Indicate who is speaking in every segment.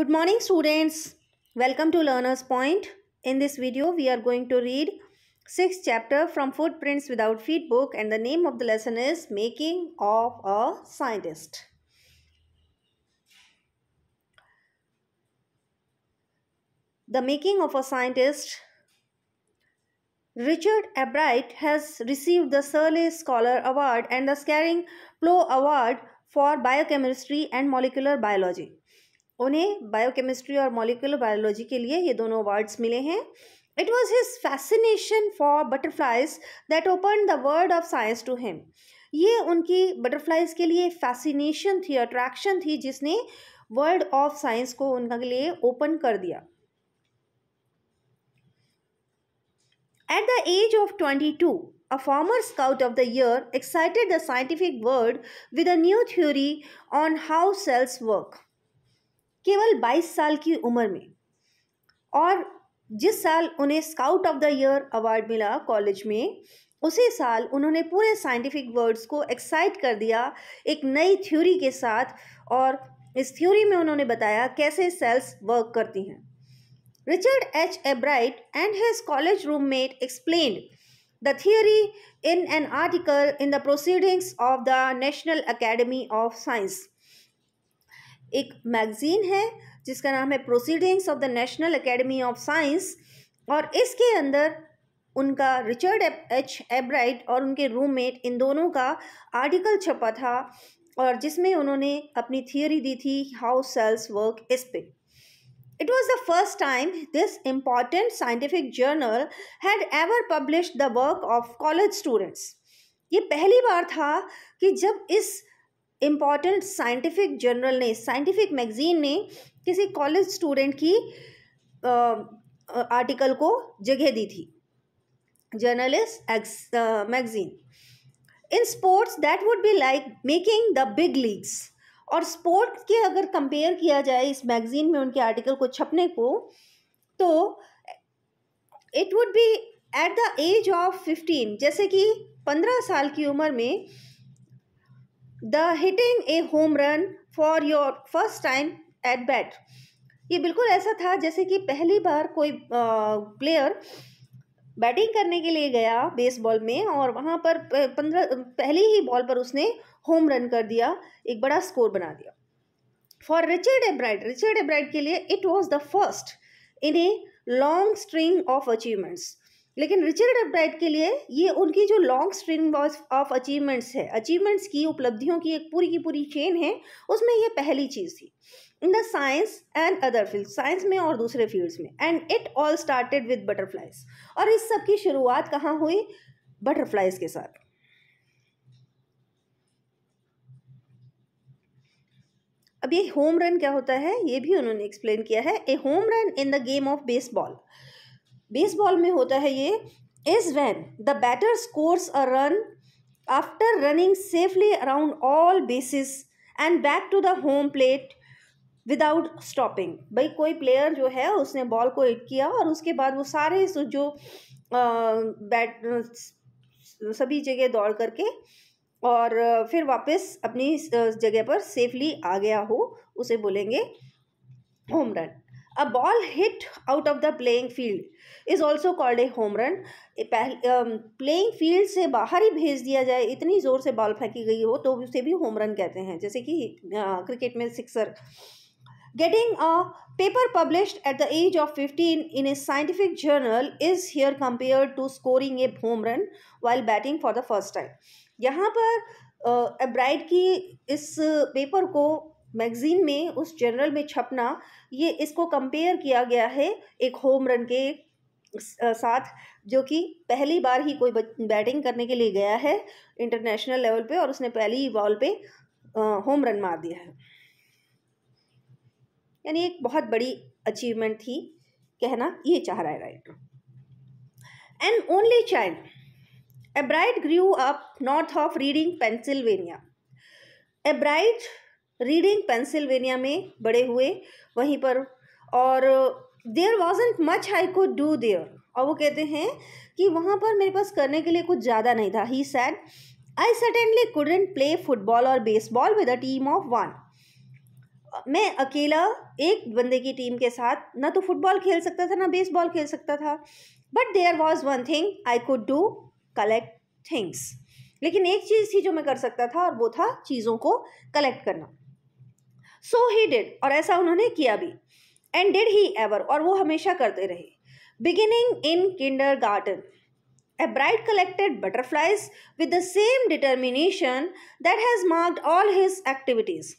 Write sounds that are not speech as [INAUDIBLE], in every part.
Speaker 1: Good morning students. Welcome to Learner's Point. In this video we are going to read 6th chapter from Footprints Without Feet book and the name of the lesson is Making of a Scientist. The Making of a Scientist Richard Abright has received the Surley Scholar Award and the Scaring Plow Award for Biochemistry and Molecular Biology. उन्हें biochemistry और molecular biology के लिए ये दोनों awards मिले हैं it was his fascination for butterflies that open the world of science to him ये उनकी बटरफ्लाइज के लिए फैसिनेशन थी अट्रैक्शन थी जिसने वर्ल्ड ऑफ साइंस को उनके लिए ओपन कर दिया at the age of twenty two a former scout of the year excited the scientific world with a new theory on how cells work केवल 22 साल की उम्र में और जिस साल उन्हें scout of the year award मिला कॉलेज में उसी साल उन्होंने पूरे साइंटिफिक वर्ड्स को एक्साइट कर दिया एक नई थ्योरी के साथ और इस थ्योरी में उन्होंने बताया कैसे सेल्स वर्क करती हैं Richard H Ebright and his college roommate explain the theory in an article in the proceedings of the national academy of science एक मैगज़ीन है जिसका नाम है proceedings of the national academy of science और इसके अंदर उनका रिचर्ड एच एब्राइट और उनके रूममेट इन दोनों का आर्टिकल छपा था और जिसमें उन्होंने अपनी थियोरी दी थी हाउ सेल्स वर्क इस पे it was the first time this important scientific journal had ever publish the work of college students ये पहली बार था कि जब इस इम्पॉर्टेंट साइंटिफिक जर्नल ने साइंटिफिक मैगजीन ने किसी कॉलेज स्टूडेंट की आर्टिकल को जगह दी थी journalist magazine in sports that would be like making the big leagues और स्पोर्ट के अगर कंपेयर किया जाए इस मैगजीन में उनके आर्टिकल को छपने को तो it would be at the age of fifteen जैसे कि पंद्रह साल की उम्र में the hitting a home run for your first time at bat ये बिल्कुल ऐसा था जैसे कि पहली बार कोई प्लेयर बैटिंग करने के लिए गया बेसबॉल में और वहाँ पर पंद्रह पहली ही बॉल पर उसने होम रन कर दिया एक बड़ा स्कोर बना दिया for Richard Ebright Richard Ebright के लिए it was the first in a long string of achievements लेकिन रिचर्ड अपडाइट के लिए ये उनकी जो लॉन्ग स्ट्रिंग ऑफ अचीवमेंट्स है अचीवमेंट्स की उपलब्धियों की एक पूरी की पूरी चेन है उसमें ये पहली चीज़ थी in the science and other field science में और दूसरे फील्ड्स में and it all started with butterflies और इस सब की शुरुआत कहाँ हुई बटरफ्लाइज के साथ अब ये होम रन क्या होता है ये भी उन्होंने एक्सप्लेन किया है a home run in the game of baseball baseball में होता है ये is when the batter scores a run after running safely around all bases and back to the home plate without stopping भाई कोई player जो है उसने ball को हिट किया और उसके बाद वो सारे जो बैट सभी जगह दौड़ करके और फिर वापस अपनी जगह पर सेफली आ गया हो उसे बोलेंगे home run a ball hit out of the playing field is also called a home run playing field से बाहर ही भेज दिया जाए इतनी जोर से बॉल फेंकी गई हो तो उसे भी होम रन कहते हैं जैसे कि क्रिकेट में sixer getting a paper publish at the age of fifteen in a scientific journal is here compare to scoring a home run while batting for the first time यहाँ पर bride की इस paper को magazine में उस journal में छपना ये इसको कंपेयर किया गया है एक होम रन के साथ जो कि पहली बार ही कोई बैटिंग करने के लिए गया है इंटरनेशनल लेवल पे और उसने पहली बॉल पे होम रन मार दिया है यानी एक बहुत बड़ी अचीवमेंट थी कहना ये चाह रहा है writer and only child Bright grew up north of Reading Pennsylvania Ebright Reading Pennsylvania में बड़े हुए वहीं पर और देयर वॉजेंट मच आई को डू देयर और वो कहते हैं कि वहाँ पर मेरे पास करने के लिए कुछ ज़्यादा नहीं था he said I certainly couldn't play football और baseball with a team of one मैं अकेला एक बंदे की टीम के साथ ना तो फुटबॉल खेल सकता था ना बेसबॉल खेल सकता था but there was one thing I could do collect things लेकिन एक चीज़ थी जो मैं कर सकता था और वो था चीज़ों को कलेक्ट करना सो ही डिड और ऐसा उन्होंने किया भी एंड डिड ही एवर और वो हमेशा करते रहे beginning in kindergarten Bright collected butterflies with the same determination that has marked all his activities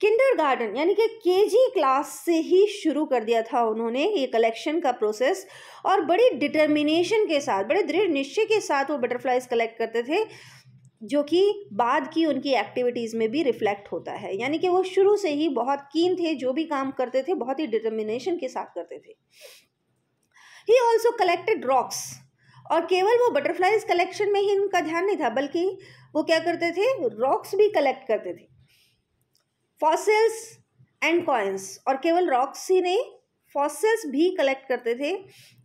Speaker 1: kindergarten यानी कि के जी क्लास से ही शुरू कर दिया था उन्होंने ये कलेक्शन का प्रोसेस और बड़ी डिटर्मिनेशन के साथ बड़े दृढ़ निश्चय के साथ वो बटरफ्लाइज कलेक्ट करते थे जो कि बाद की उनकी एक्टिविटीज़ में भी रिफ़्लेक्ट होता है यानी कि वो शुरू से ही बहुत कीन थे जो भी काम करते थे बहुत ही डिटर्मिनेशन के साथ करते थे ही ऑल्सो कलेक्टेड रॉक्स और केवल वो बटरफ्लाइज कलेक्शन में ही इनका ध्यान नहीं था बल्कि वो क्या करते थे रॉक्स भी कलेक्ट करते थे फॉसिल्स एंड कॉइन्स और केवल रॉक्स ही नहीं फॉसिल्स भी कलेक्ट करते थे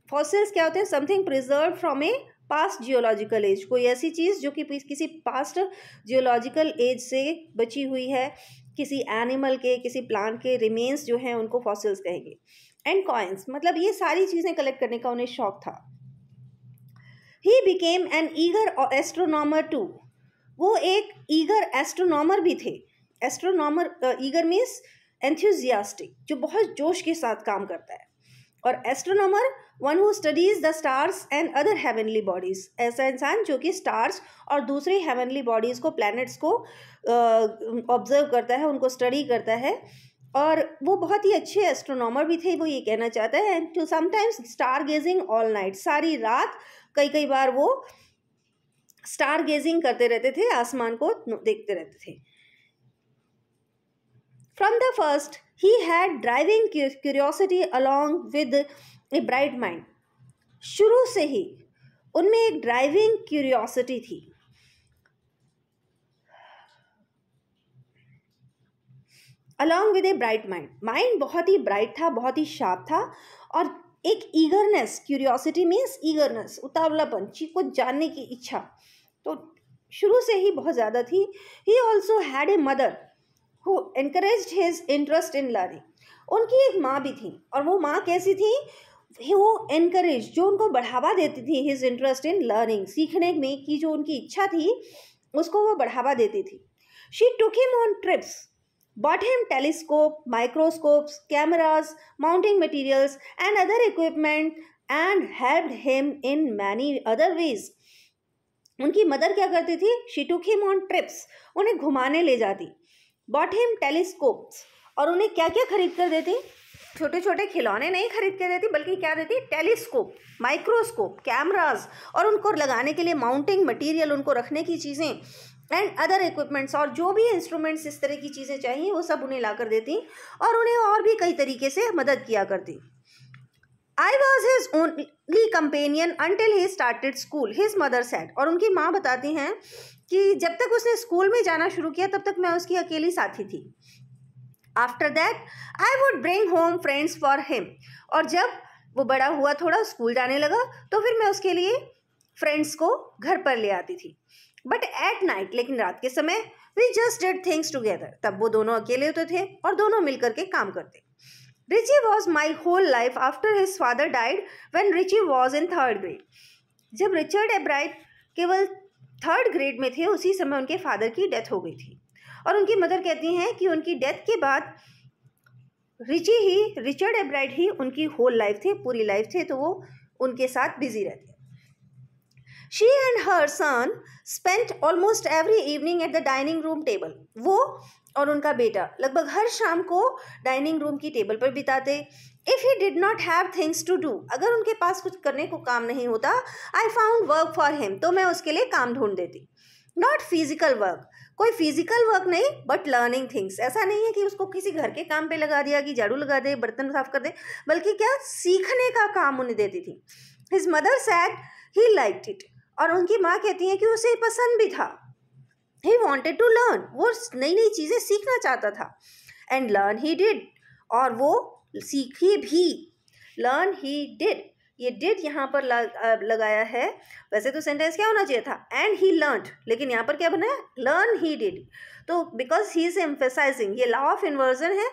Speaker 1: फॉसिल्स क्या होते हैं something preserve from a past geological age कोई ऐसी चीज़ जो कि किसी पास्ट जियोलॉजिकल एज से बची हुई है किसी एनिमल के किसी प्लांट के रिमेन्स जो हैं उनको फॉसिल्स कहेंगे एंड कॉइन्स मतलब ये सारी चीज़ें कलेक्ट करने का उन्हें शौक था he became an eager astronomer too वो एक ईगर एस्ट्रोनॉमर भी थे एस्ट्रोनॉमर ईगर मीन्स एंथ्यूजियास्टिक जो बहुत जोश के साथ काम करता है और astronomer one who studies the stars and other heavenly bodies ऐसा इंसान जो कि स्टार्स और दूसरी हेवनली बॉडीज़ को प्लैनेट्स को ऑब्जर्व करता है उनको स्टडी करता है और वो बहुत ही अच्छे एस्ट्रोनॉमर भी थे वो ये कहना चाहता है too sometimes star gazing all night सारी रात कई कई बार वो स्टार गेजिंग करते रहते थे आसमान को देखते रहते थे From the first, he had driving curiosity along with a bright mind. शुरू से ही उनमें एक ड्राइविंग क्यूरियोसिटी थी along with a bright mind mind बहुत ही ब्राइट था बहुत ही शार्प था और एक ईगरनेस क्यूरियोसिटी मीन्स ईगरनेस उतावलापन चीज को जानने की इच्छा तो शुरू से ही बहुत ज़्यादा थी he also had a mother who increase his interest in learning उनकी एक माँ भी थी और वो माँ कैसी थी वो इनक्रेज जो उनको बढ़ावा देती थी हिज इंटरेस्ट इन लर्निंग सीखने में की जो उनकी इच्छा थी उसको वो बढ़ावा देती थी she took him on trips bought him telescope microscopes cameras mounting materials and other equipment and help him in many other ways उनकी मदर क्या करती थी she took him on trips उन्हें घुमाने ले जाती बॉट हिम टेलीस्कोप्स और उन्हें क्या क्या खरीद कर देती छोटे छोटे खिलौने नहीं खरीद के देती बल्कि क्या देती टेलीस्कोप माइक्रोस्कोप कैमराज और उनको लगाने के लिए माउंटिंग मटेरियल उनको रखने की चीज़ें एंड अदर इक्विपमेंट्स और जो भी इंस्ट्रूमेंट्स इस तरह की चीज़ें चाहिए वो सब उन्हें ला कर देती और उन्हें और भी कई तरीके से मदद किया करती I was his only companion until he started school his mother said और उनकी माँ बताती हैं कि जब तक उसने स्कूल में जाना शुरू किया तब तक मैं उसकी अकेली साथी थी after that I would bring home friends for him और जब वो बड़ा हुआ थोड़ा स्कूल जाने लगा तो फिर मैं उसके लिए फ्रेंड्स को घर पर ले आती थी बट एट नाइट लेकिन रात के समय we just did things together तब वो दोनों अकेले होते थे और दोनों मिल के काम करते Richie was my whole life after his father died when Richie was in third grade जब रिचर्ड एब्राइट केवल थर्ड ग्रेड में थे उसी समय उनके फादर की डेथ हो गई थी और उनकी मदर कहती हैं कि उनकी डेथ के बाद रिची ही रिचर्ड एब्राइड ही उनकी होल लाइफ थे पूरी लाइफ थे तो वो उनके साथ बिजी रहते she and her son spent almost every evening at the dining room table वो और उनका बेटा लगभग हर शाम को डाइनिंग रूम की टेबल पर बिताते if he did not have things to do अगर उनके पास कुछ करने को काम नहीं होता I found work for him तो मैं उसके लिए काम ढूंढ देती नॉट फिजिकल वर्क कोई फिजिकल वर्क नहीं बट लर्निंग थिंग्स ऐसा नहीं है कि उसको किसी घर के काम पे लगा दिया कि झाड़ू लगा दे बर्तन साफ कर दे बल्कि क्या सीखने का काम उन्हें देती थी his mother said he like it और उनकी माँ कहती हैं कि उसे पसंद भी था ही वॉन्टेड टू लर्न वो नई नई चीज़ें सीखना चाहता था एंड लर्न ही डिड और वो सीखी भी लर्न ही डिड ये डिड यहाँ पर लगाया है वैसे तो सेंटेंस क्या होना चाहिए था एंड ही लर्न लेकिन यहाँ पर क्या बना है लर्न ही डिड तो बिकॉज ही इज़ एम्फेसाइजिंग ये लॉ ऑफ इन्वर्जन है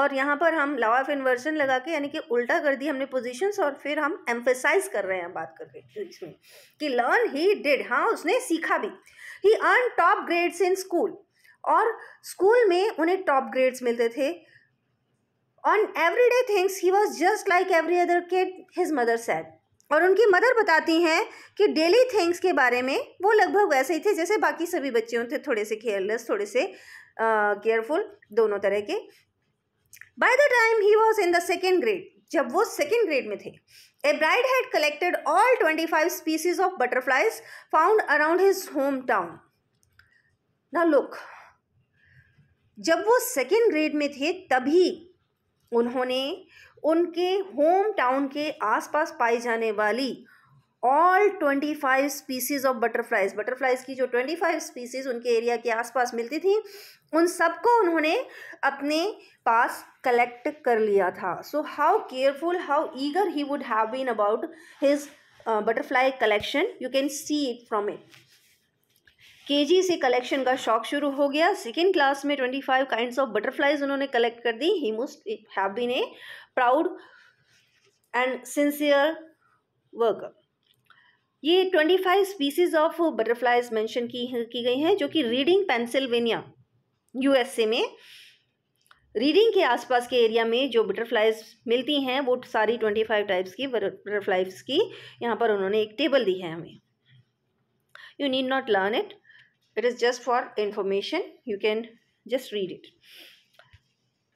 Speaker 1: और यहाँ पर हम लॉ ऑफ इन्वर्जन लगा के यानी कि उल्टा कर दी हमने पोजिशन और फिर हम एम्फेसाइज कर रहे हैं बात करके इसमें कि लर्न ही डिड हाँ उसने सीखा भी he earn top grades in school और स्कूल में उन्हें टॉप ग्रेड्स मिलते थे on every day things he was just like every other kid his mother said और उनकी मदर बताती हैं कि डेली थिंग्स के बारे में वो लगभग वैसे ही थे जैसे बाकी सभी बच्चे होते थोड़े से केयरलेस थोड़े से केयरफुल दोनों तरह के by the time he was in the second grade जब वो सेकेंड ग्रेड में थे Ebright had collected all twenty five species of butterflies found around his home town ना लुक जब वो सेकेंड ग्रेड में थे तभी उन्होंने उनके होम टाउन के आसपास पाई जाने वाली all twenty five species of butterflies butterflies की जो ट्वेंटी फाइव स्पीसीज़ उनके एरिया के आसपास मिलती थी उन सबको उन्होंने अपने पास कलेक्ट कर लिया था so how careful how eager he would have been about his butterfly collection you can see it from it KG से कलेक्शन का शौक शुरू हो गया सेकेंड क्लास में twenty five kind of butterflies उन्होंने कलेक्ट कर दी he most have been a proud and sincere work ये twenty five species of butterflies mention की की गई हैं जो कि रीडिंग पेंसिल्वेनिया यूएसए में रीडिंग के आसपास के एरिया में जो बटरफ्लाइज मिलती हैं वो सारी ट्वेंटी फाइव टाइप्स की बटरफ्लाइज की यहाँ पर उन्होंने एक टेबल दी है हमें you need not learn it it is just for information you can just read it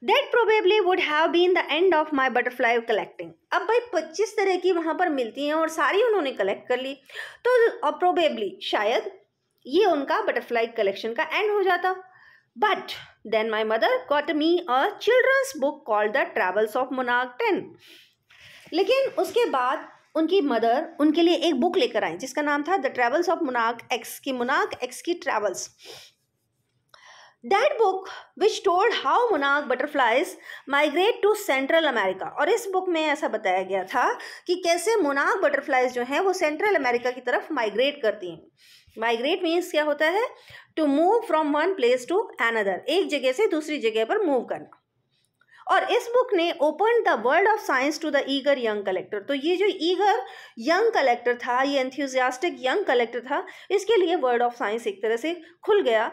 Speaker 1: that probably would have been the end of my butterfly collecting अब भाई पच्चीस तरह की वहाँ पर मिलती हैं और सारी उन्होंने कलेक्ट कर ली तो और प्रोबेबली शायद ये उनका बटरफ्लाई कलेक्शन का एंड हो जाता but then my mother got me a children's book called the travels of मुनाक टेन लेकिन उसके बाद उनकी मदर उनके लिए एक बुक लेकर आई जिसका नाम था द ट्रेवल्स ऑफ मुनाक एक्स की मुनाक एक्स की travels that book which told how मुनाक butterflies migrate to Central America और इस बुक में ऐसा बताया गया था कि कैसे मुनाक बटरफ्लाइज जो हैं वो सेंट्रल अमेरिका की तरफ माइग्रेट करती हैं माइग्रेट मीन्स क्या होता है to move from one place to another एक जगह से दूसरी जगह पर मूव करना और इस बुक ने open the world of science to the eager young collector तो ये जो ईगर यंग कलेक्टर था ये एंथ्यूजियास्टिक यंग कलेक्टर था इसके लिए वर्ल्ड ऑफ साइंस एक तरह से खुल गया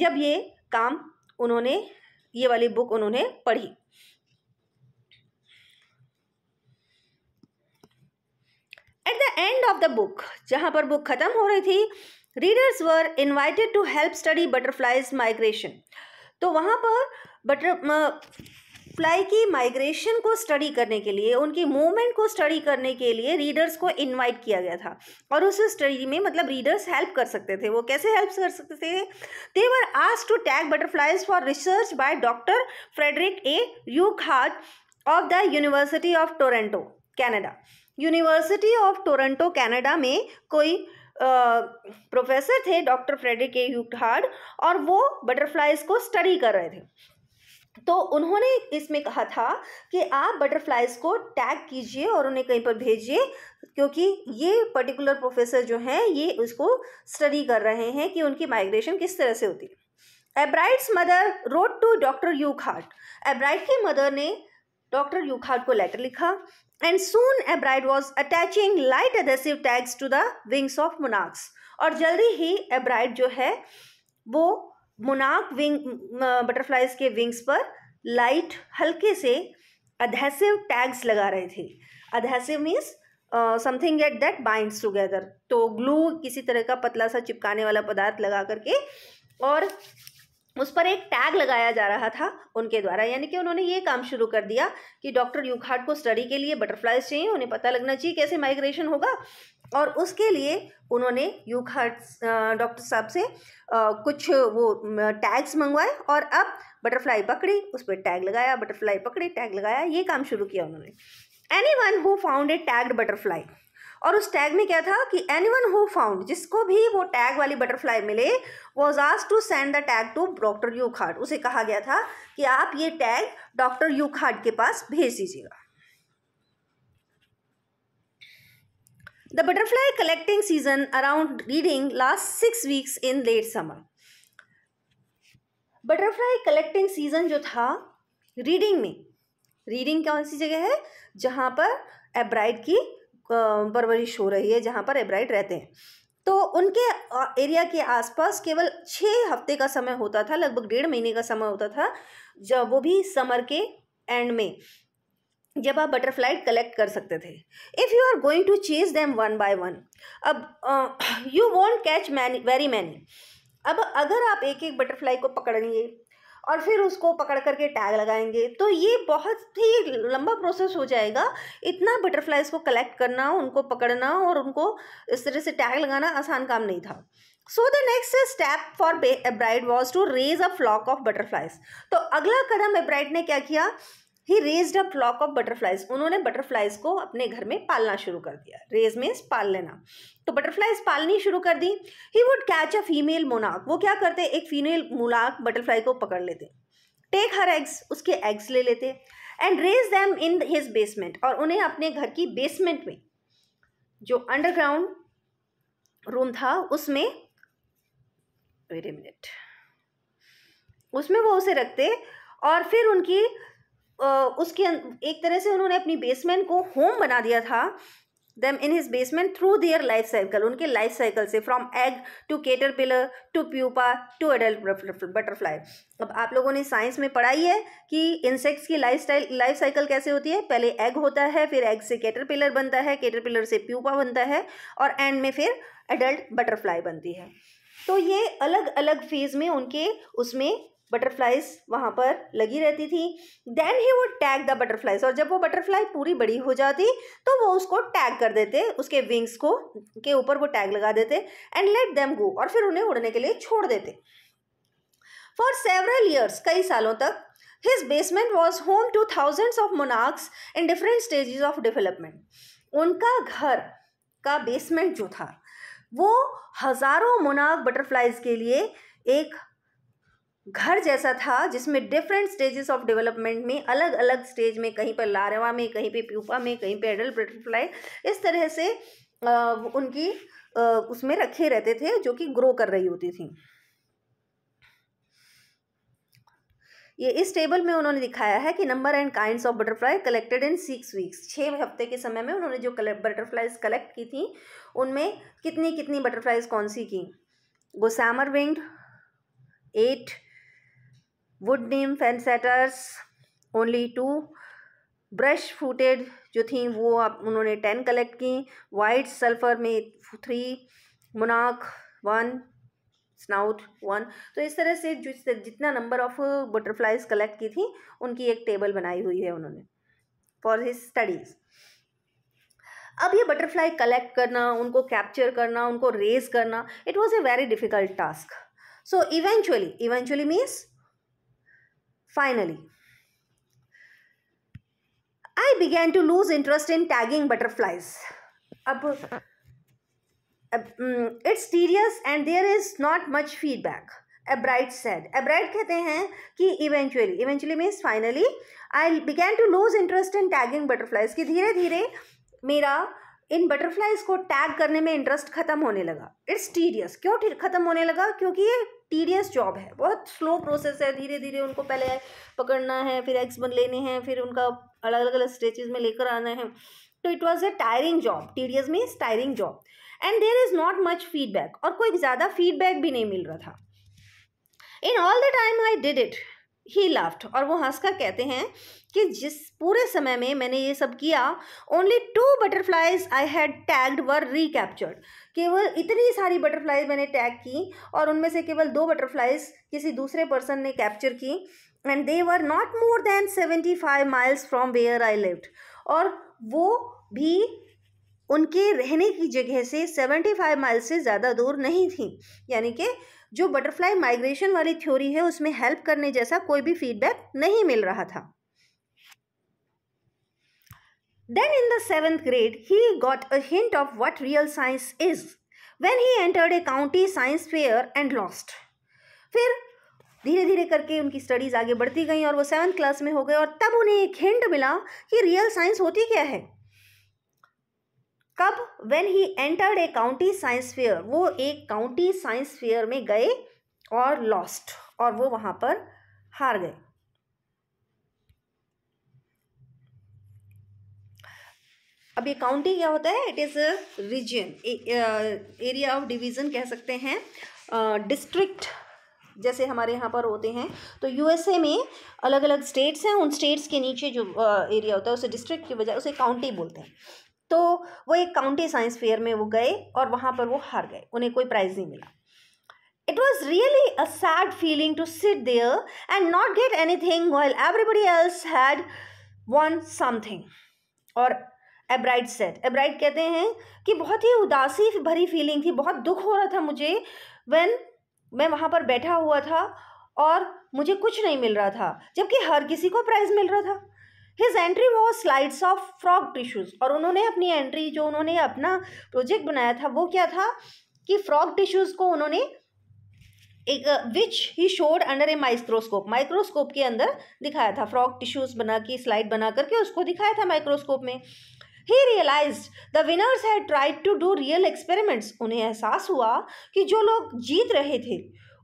Speaker 1: जब ये काम उन्होंने ये वाली बुक उन्होंने पढ़ी at the end of the book जहां पर बुक ख़त्म हो रही थी readers were invited to help study butterflies migration तो वहां पर बटर फ्लाई की माइग्रेशन को स्टडी करने के लिए उनकी मूवमेंट को स्टडी करने के लिए रीडर्स को इनवाइट किया गया था और उस स्टडी में मतलब रीडर्स हेल्प कर सकते थे वो कैसे हेल्प कर सकते थे they were to tag butterflies for research by doctor Frederick A Urquhart of the university of Toronto Canada university of Toronto Canada में कोई प्रोफेसर थे डॉक्टर फ्रेडरिक ए यूकहार्ड और वो बटरफ्लाइज को स्टडी कर रहे थे तो उन्होंने इसमें कहा था कि आप बटरफ्लाइज को टैग कीजिए और उन्हें कहीं पर भेजिए क्योंकि ये पर्टिकुलर प्रोफेसर जो हैं ये उसको स्टडी कर रहे हैं कि उनकी माइग्रेशन किस तरह से होती है Ebright's mother wrote to doctor Urquhart Ebright की मदर ने डॉक्टर यूखाट को लेटर लिखा and soon Ebright was attaching light adhesive tags to the wings of monarchs और जल्दी ही एब्राइड जो है वो मुनाक विंग बटरफ्लाइज के विंग्स पर लाइट हल्के से अधेसिव टैग्स लगा रहे थे adhesive means something at that binds together तो ग्लू किसी तरह का पतला सा चिपकाने वाला पदार्थ लगा करके और उस पर एक टैग लगाया जा रहा था उनके द्वारा यानी कि उन्होंने ये काम शुरू कर दिया कि डॉक्टर यूखाट को स्टडी के लिए बटरफ्लाइज चाहिए उन्हें पता लगना चाहिए कैसे माइग्रेशन होगा और उसके लिए उन्होंने यूखाट डॉक्टर साहब से कुछ वो टैग्स मंगवाए और अब बटरफ्लाई पकड़ी उस पर टैग लगाया बटरफ्लाई पकड़ी टैग लगाया ये काम शुरू किया उन्होंने anyone who found a tagged butterfly और उस टैग में क्या था कि एनी वन हु फाउंड जिसको भी वो टैग वाली बटरफ्लाई मिले वॉज आज to send the tag to doctor Urquhart उसे कहा गया था कि आप ये टैग डॉक्टर खाट के पास भेज दीजिएगा the butterfly collecting season around Reading last six weeks in late summer butterfly collecting season जो था रीडिंग में रीडिंग कौन सी जगह है जहाँ पर एब्राइड की परवरिश हो रही है जहाँ पर एब्राइट रहते हैं तो उनके एरिया के आसपास केवल छः हफ्ते का समय होता था लगभग डेढ़ महीने का समय होता था जब वो भी समर के एंड में जब आप बटरफ्लाई कलेक्ट कर सकते थे if you are going to chase them one by one अब you won't catch many very many अब अगर आप एक एक बटरफ्लाई को पकड़ेंगे और फिर उसको पकड़ करके टैग लगाएंगे तो ये बहुत ही लंबा प्रोसेस हो जाएगा इतना बटरफ्लाइज को कलेक्ट करना उनको पकड़ना और उनको इस तरह से टैग लगाना आसान काम नहीं था so the next step for Ebright was to raise a flock of butterflies तो अगला कदम एब्राइड ने क्या किया he raised a flock of butterflies उन्होंने बटरफ्लाइज को अपने घर में पालना शुरू कर दिया रेज मीन्स पाल लेना तो बटरफ्लाइज पालनी शुरू कर दी he would catch a female मोनाक वो क्या करते एक फीमेल मोनाक बटरफ्लाई को पकड़ लेते टेक हर एग्स उसके एग्स ले लेते and raise them in his basement और उन्हें अपने घर की बेसमेंट में जो अंडरग्राउंड रूम था उसमें वेरी मिनट उसमें वो उसे रखते और फिर उनकी उसके अं, एक तरह से उन्होंने अपनी बेसमेंट को होम बना दिया था them in his basement through their life cycle उनके लाइफ साइकिल से from egg to caterpillar to pupa to adult butterfly अब आप लोगों ने साइंस में पढ़ाई है कि इंसेक्ट्स की लाइफ स्टाइल लाइफ साइकिल कैसे होती है पहले एग होता है फिर एग से केटर पिलर बनता है केटर पिलर से प्यूपा बनता है और एंड में फिर एडल्ट बटरफ्लाई बनती है तो ये अलग अलग फेज़ में उनके उसमें बटरफ्लाइज वहाँ पर लगी रहती थी देन ही वो टैग द बटरफ्लाइज और जब वो बटरफ्लाई पूरी बड़ी हो जाती तो वो उसको टैग कर देते उसके विंग्स को के ऊपर वो टैग लगा देते एंड लेट देम गो और फिर उन्हें उड़ने के लिए छोड़ देते फॉर सेवरल ईयर्स कई सालों तक his basement was home to thousands of monarchs in different stages of development उनका घर का बेसमेंट जो था वो हज़ारों मोनाक बटरफ्लाइज के लिए एक घर जैसा था जिसमें डिफरेंट स्टेजेस ऑफ डेवलपमेंट में अलग अलग स्टेज में कहीं पर लारवा में कहीं पे प्यूपा में कहीं पे एडल्ट बटरफ्लाई इस तरह से उनकी उसमें रखे रहते थे जो कि ग्रो कर रही होती थी ये इस टेबल में उन्होंने दिखाया है कि number and kinds of butterfly collected in six weeks छः हफ्ते के समय में उन्होंने जो बटरफ्लाइज कलेक्ट की थी उनमें कितनी कितनी बटरफ्लाइज कौन सी की gossamer winged eight wood fan setters only two brush footed जो थी वो आप उन्होंने टेन कलेक्ट की वाइट सल्फर में थ्री मुनाक वन स्नाउट वन तो इस तरह से जिस जितना नंबर ऑफ बटरफ्लाइज कलेक्ट की थी उनकी एक टेबल बनाई हुई है उन्होंने फॉर हिज स्टडीज़ अब ये बटरफ्लाई कलेक्ट करना उनको कैप्चर करना उनको रेज करना it was a very difficult task so eventually eventually means Finally, I began to lose interest in tagging butterflies. Ab, it's tedious and there is not much feedback Ebright said Ebright कहते हैं कि eventually eventually means finally I began to lose interest in tagging butterflies कि धीरे धीरे मेरा इन butterflies को tag करने में इंटरेस्ट खत्म होने लगा इट्स टीरियस क्यों ख़त्म होने लगा क्योंकि ये टीडियस जॉब है बहुत स्लो प्रोसेस है धीरे धीरे उनको पहले पकड़ना है फिर एग्स बन लेने हैं फिर उनका अलग अलग अलग में लेकर आना है तो it was a tiring job tedious means tiring job and there is not much feedback और कोई ज़्यादा फीडबैक भी नहीं मिल रहा था in all the time I did it he laughed और वो हंसकर कहते हैं कि जिस पूरे समय में मैंने ये सब किया only two butterflies I had tagged were recaptured केवल इतनी सारी बटरफ्लाइज मैंने टैग की और उनमें से केवल दो बटरफ्लाइज किसी दूसरे पर्सन ने कैप्चर की and they were not more than seventy five miles from where I lived और वो भी उनके रहने की जगह से सेवेंटी फाइव माइल से ज़्यादा दूर नहीं थी यानी कि जो बटरफ्लाई माइग्रेशन वाली थ्योरी है उसमें हेल्प करने जैसा कोई भी फीडबैक नहीं मिल रहा था then in the seventh grade he got a hint of what real science is when he entered a county science fair and lost फिर धीरे धीरे करके उनकी स्टडीज़ आगे बढ़ती गई और वो सेवन्थ क्लास में हो गए और तब उन्हें एक हिंट मिला कि रियल साइंस होती क्या है कब when he entered a county science fair वो एक काउंटी साइंस फेयर में गए और लॉस्ट और वो वहाँ पर हार गए अब ये काउंटी क्या होता है it is region area of division कह सकते हैं डिस्ट्रिक्ट uh, जैसे हमारे यहाँ पर होते हैं तो यूएसए में अलग अलग स्टेट्स हैं उन स्टेट्स के नीचे जो एरिया uh, होता है उसे डिस्ट्रिक्ट की बजाय उसे काउंटी बोलते हैं तो वो एक काउंटी साइंस फेयर में वो गए और वहाँ पर वो हार गए उन्हें कोई प्राइज़ नहीं मिला It was really a sad feeling to sit there and not get anything while everybody else had won something. और एब्राइट सेट एब्राइट कहते हैं कि बहुत ही उदासी भरी फीलिंग थी बहुत दुख हो रहा था मुझे वेन मैं वहाँ पर बैठा हुआ था और मुझे कुछ नहीं मिल रहा था जबकि हर किसी को प्राइज़ मिल रहा था हिज एंट्री वो स्लाइड्स ऑफ फ्रॉक टिश्यूज़ और उन्होंने अपनी एंट्री जो उन्होंने अपना प्रोजेक्ट बनाया था वो क्या था कि फ्रॉक टिश्यूज़ को उन्होंने एक which he showed under a microscope microscope के अंदर दिखाया था फ्रॉक टिश्यूज़ बना के स्लाइड बना करके उसको दिखाया था माइक्रोस्कोप में he realized the winners had tried to do real experiments उन्हें एहसास हुआ कि जो लोग जीत रहे थे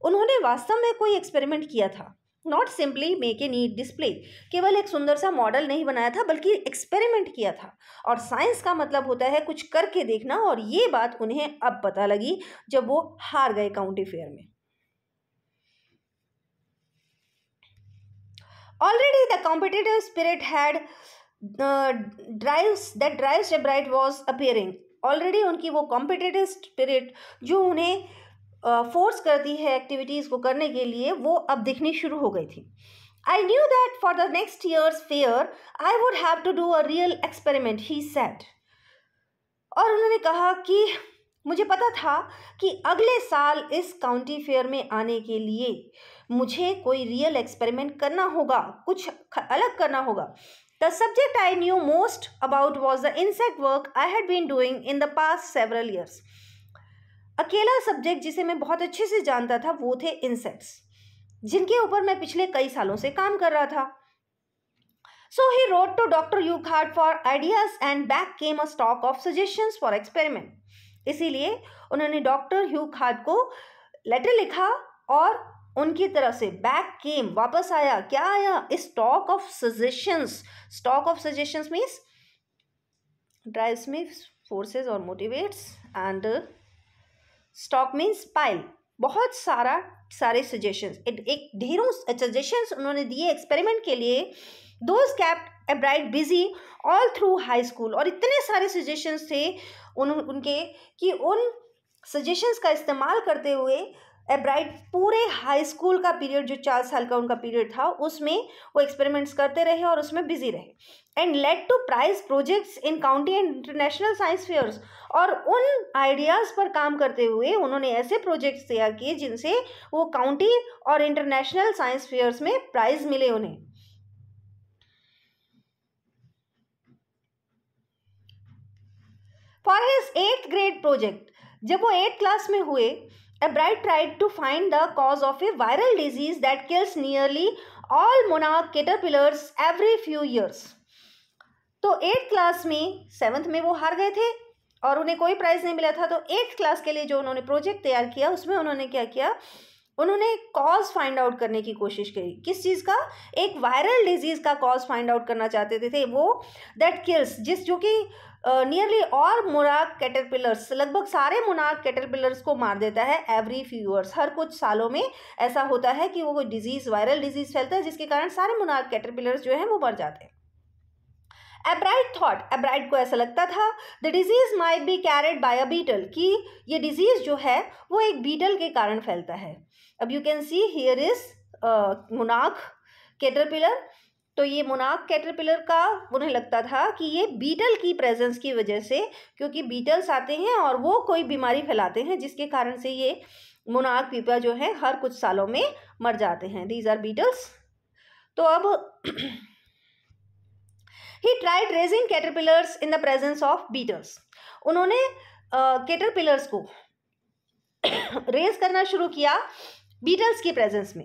Speaker 1: उन्होंने वास्तव में कोई एक्सपेरिमेंट किया था not simply make a neat display केवल एक सुंदर सा मॉडल नहीं बनाया था बल्कि एक्सपेरिमेंट किया था और साइंस का मतलब होता है कुछ करके देखना और ये बात उन्हें अब पता लगी जब वो हार गए काउंटी फेयर में already the competitive spirit had drives that drives Ebright was appearing already उनकी वो कॉम्पिटेटिव स्पिरिट जो उन्हें फोर्स कर दी है एक्टिविटीज़ को करने के लिए वो अब दिखनी शुरू हो गई थी I knew that for the next year's fair I would have to do a real experiment he said और उन्होंने कहा कि मुझे पता था कि अगले साल इस काउंटी फेयर में आने के लिए मुझे कोई रियल एक्सपेरिमेंट करना होगा कुछ अलग करना होगा the subject I knew most about was the insect work I had been doing in the past several years अकेला सब्जेक्ट जिसे मैं बहुत अच्छे से जानता था वो थे इंसेक्ट्स जिनके ऊपर मैं पिछले कई सालों से काम कर रहा था so he wrote to doctor Urquhart for ideas and back came a stock of suggestions for experiment इसीलिए उन्होंने डॉक्टर यू खार्ड को लेटर लिखा और उनकी तरफ से बैक केम वापस आया क्या आया stock of suggestions stock of suggestions means drives में फोर्सेस और motivates and stock means pile बहुत सारा सारे सजेशंस एक ढेरों सजेशंस उन्होंने दिए एक्सपेरिमेंट के लिए those kept Ebright busy all through high school और इतने सारे सजेशंस थे उन उनके कि उन सजेशंस का इस्तेमाल करते हुए ब्राइट पूरे हाई स्कूल का पीरियड जो चार साल का उनका पीरियड था उसमें वो एक्सपेरिमेंट्स करते रहे और उसमें बिजी रहे and led to prize projects in county and international science fairs और उन आइडियाज़ पर काम करते हुए उन्होंने ऐसे प्रोजेक्ट्स तैयार किए जिनसे वो काउंटी और इंटरनेशनल साइंस फेयर्स में प्राइज मिले उन्हें for his eighth grade project जब वो एट क्लास में हुए Ebright tried to find the cause of a viral disease that kills nearly all मोनाक केटरपिलर्स एवरी फ्यू ईयर्स तो एट्थ क्लास में सेवन्थ में वो हार गए थे और उन्हें कोई प्राइज़ नहीं मिला था तो एट्थ क्लास के लिए जो उन्होंने प्रोजेक्ट तैयार किया उसमें उन्होंने क्या किया उन्होंने कॉज फाइंड आउट करने की कोशिश करी किस चीज़ का एक वायरल डिजीज़ का कॉज फाइंड आउट करना चाहते थे, थे वो दैट किल्स जिस जो कि नियरली और मुराक कैटरपिलर्स लगभग सारे मुनाक कैटरपिलर्स को मार देता है एवरी फ्यू ईयर्स हर कुछ सालों में ऐसा होता है कि वो कोई डिजीज़ वायरल डिजीज़ फैलता है जिसके कारण सारे मुनाक कैटरपिलर्स जो हैं वो मर जाते हैं एब्राइट थॉट एब्राइट को ऐसा लगता था the disease might be carried by a beetle कि ये डिजीज़ जो है वो एक बीटल के कारण फैलता है अब you can see here is मुनाक केटरपिलर तो ये मुनाक कैटरपिलर का उन्हें लगता था कि ये बीटल की प्रेजेंस की वजह से क्योंकि बीटल्स आते हैं और वो कोई बीमारी फैलाते हैं जिसके कारण से ये मुनाक पीपा जो है हर कुछ सालों में मर जाते हैं दीज आर बीटल्स तो अब he tried raising caterpillars in the presence of beetles उन्होंने कैटरपिलर्स uh, को रेज [COUGHS] करना शुरू किया बीटल्स के प्रेजेंस में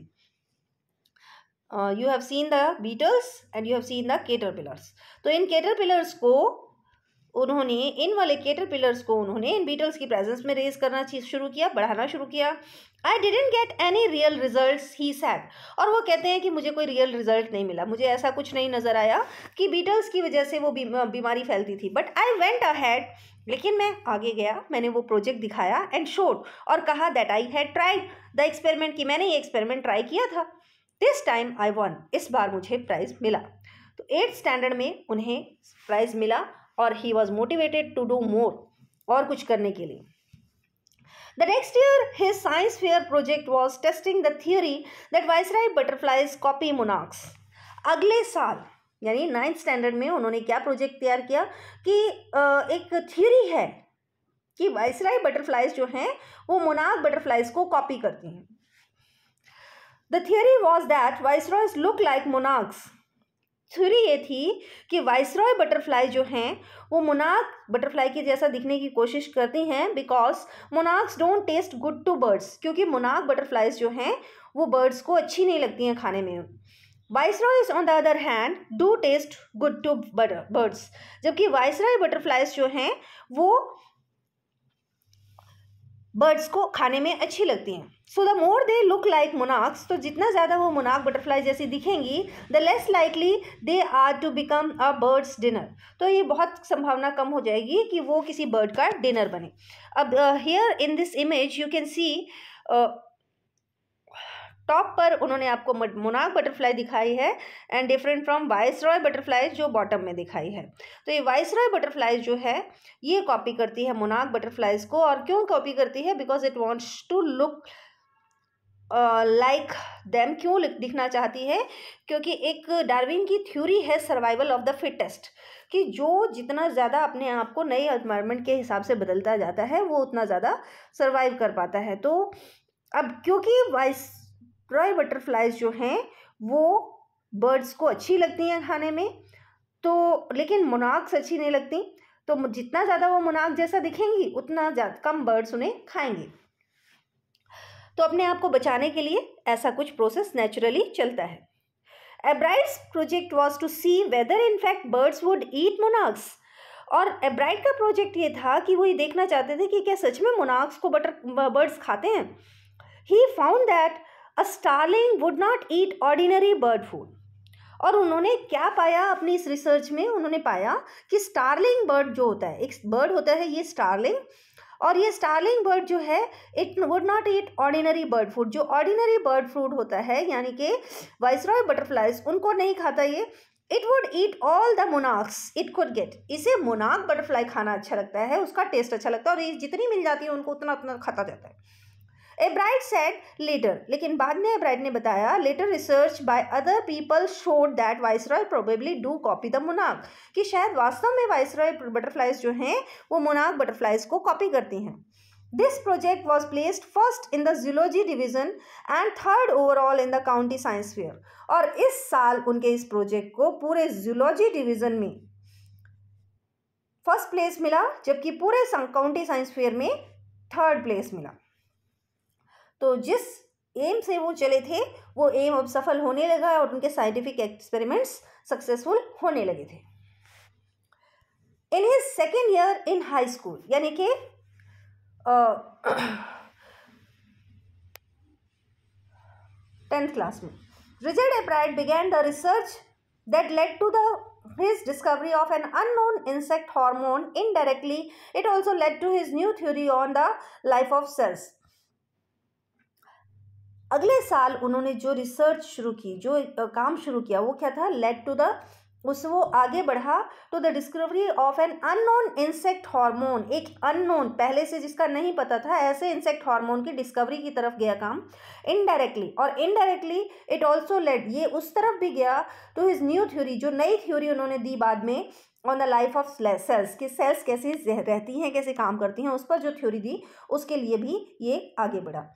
Speaker 1: you have seen the beetles and you have seen the caterpillars तो इन केटरपिलर्स को उन्होंने इन वाले केटर पिलर्स को उन्होंने इन बीटल्स की प्रेजेंस में रेज करना शुरू किया बढ़ाना शुरू किया I didn't get any real result he said और वो कहते हैं कि मुझे कोई रियल रिजल्ट नहीं मिला मुझे ऐसा कुछ नहीं नज़र आया कि बीटल्स की वजह से वो बीमारी फैलती थी बट आई वेंट अड लेकिन मैं आगे गया मैंने वो प्रोजेक्ट दिखाया एंड शोड और कहा that I had tried the experiment कि मैंने ये एक्सपेरिमेंट ट्राई किया था दिस टाइम आई वॉन्ट इस बार मुझे प्राइज़ मिला तो एट्थ स्टैंडर्ड में उन्हें प्राइज़ मिला और he was motivated to do more और कुछ करने के लिए the next year science fair project was testing testing the theory that viceroy butterflies copy monarchs. अगले साल यानी नाइन्थ स्टैंडर्ड में उन्होंने क्या प्रोजेक्ट तैयार किया कि एक थियोरी है कि वाइसराय बटरफ्लाइज जो हैं वो मोनाक बटरफ्लाइज को कॉपी करती हैं the theory was that viceroys look like monarchs theory ये थी कि वाइसरॉय बटरफ्लाई जो हैं वो मोनाक बटरफ्लाई के जैसा दिखने की कोशिश करती हैं because monarchs don't taste good to birds क्योंकि मोनाक बटरफ्लाइज जो हैं वो बर्ड्स को अच्छी नहीं लगती हैं खाने में viceroys on the other hand do taste good to birds जबकि वाइसरॉय बटरफ्लाइज जो हैं वो बर्ड्स को खाने में अच्छी लगती हैं so the more they look like monarchs तो जितना ज़्यादा वो मोनाक बटरफ्लाई जैसी दिखेंगी the less likely they are to become a bird's dinner तो ये बहुत संभावना कम हो जाएगी कि वो किसी बर्ड का डिनर बने अब here in this image you can see top पर उन्होंने आपको मोनाक बटरफ्लाई दिखाई है and different from viceroy butterfly जो बॉटम में दिखाई है तो ये वाइस रॉय बटरफ्लाई जो है ये कॉपी करती है मोनाक बटरफ्लाइज को और क्यों कॉपी करती है because it wants to look like them क्यों दिखना चाहती है क्योंकि एक डार्विन की थ्योरी है सर्वाइवल ऑफ द फिटेस्ट कि जो जितना ज़्यादा अपने आप को नए एनवायरमेंट के हिसाब से बदलता जाता है वो उतना ज़्यादा सर्वाइव कर पाता है तो अब क्योंकि वाइस रॉय बटरफ्लाइज जो हैं वो बर्ड्स को अच्छी लगती हैं खाने में तो लेकिन मोनाक्स अच्छी नहीं लगती तो जितना ज़्यादा वो मुनाक जैसा दिखेंगी उतना ज़्यादा कम बर्ड्स उन्हें खाएंगे तो अपने आप को बचाने के लिए ऐसा कुछ प्रोसेस नेचुरली चलता है Ebright's project was to see whether in fact birds would eat monarchs और एब्राइट का प्रोजेक्ट ये था कि वो ये देखना चाहते थे कि क्या सच में मोनाक्स को बटर बर्ड्स खाते हैं he found that a starling would not eat ordinary bird food और उन्होंने क्या पाया अपनी इस रिसर्च में उन्होंने पाया कि स्टारलिंग बर्ड जो होता है एक बर्ड होता है ये स्टारलिंग और ये स्टारलिंग बर्ड जो है it would not eat ordinary bird food जो ऑर्डिनरी बर्ड फूड होता है यानी कि वाइसरॉय बटरफ्लाइज उनको नहीं खाता ये it would eat all the monarchs it could get इसे मोनाक बटरफ्लाई खाना अच्छा लगता है उसका टेस्ट अच्छा लगता है और ये जितनी मिल जाती है उनको उतना उतना खाता जाता है ब्राइट सेट लेटर लेकिन बाद में ब्राइट ने बताया later research by other people showed that viceroy probably do copy the मुनाक कि शायद वास्तव में वाइस रॉय बटरफ्लाइज जो हैं वो मुनाक बटरफ्लाइज को कॉपी करती हैं this project was placed first in the zoology division and third overall in the county science fair और इस साल उनके इस प्रोजेक्ट को पूरे जूलॉजी डिविजन में फर्स्ट प्लेस मिला जबकि पूरे काउंटी साइंस फेयर में थर्ड प्लेस मिला तो जिस एम से वो चले थे वो एम अब सफल होने लगा और उनके साइंटिफिक एक्सपेरिमेंट्स सक्सेसफुल होने लगे थे in his second year in high school यानी कि टेंथ क्लास में result Ebright began the research that led to the his discovery of an unknown insect hormone indirectly it also led to his new theory on the life of cells अगले साल उन्होंने जो research शुरू की जो काम शुरू किया वो क्या था लेट टू द उस वो आगे बढ़ा to the discovery of an unknown insect hormone एक अननोन पहले से जिसका नहीं पता था ऐसे इंसेक्ट हार्मोन की डिस्कवरी की तरफ गया काम इनडायरेक्टली और इनडायरेक्टली इट ऑल्सो लेड ये उस तरफ भी गया टू हिज न्यू थ्योरी जो नई थ्योरी उन्होंने दी बाद में on the life of cells कि सेल्स कैसे रहती हैं कैसे काम करती हैं उस पर जो थ्योरी दी उसके लिए भी ये आगे बढ़ा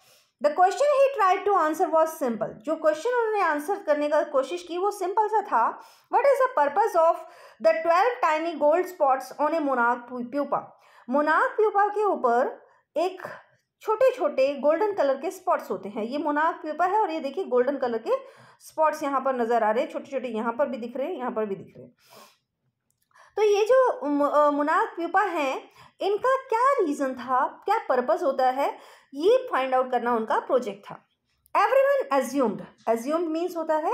Speaker 1: the question he tried to answer was simple जो क्वेश्चन उन्होंने आंसर करने का कोशिश की वो सिंपल सा था what is the purpose of the twelve tiny gold spots on A मोनाक pupa मोनाक pupa के ऊपर एक छोटे छोटे गोल्डन कलर के स्पॉट्स होते हैं ये मोनाक प्यूपा है और ये देखिए गोल्डन कलर के स्पॉट्स यहाँ पर नज़र आ रहे हैं छोटे छोटे यहाँ पर भी दिख रहे हैं यहाँ पर भी दिख रहे हैं तो ये जो मोनाक प्यूपा हैं इनका क्या रीज़न था क्या पर्पज़ होता है ये फाइंड आउट करना उनका प्रोजेक्ट था everyone assumed assumed means होता है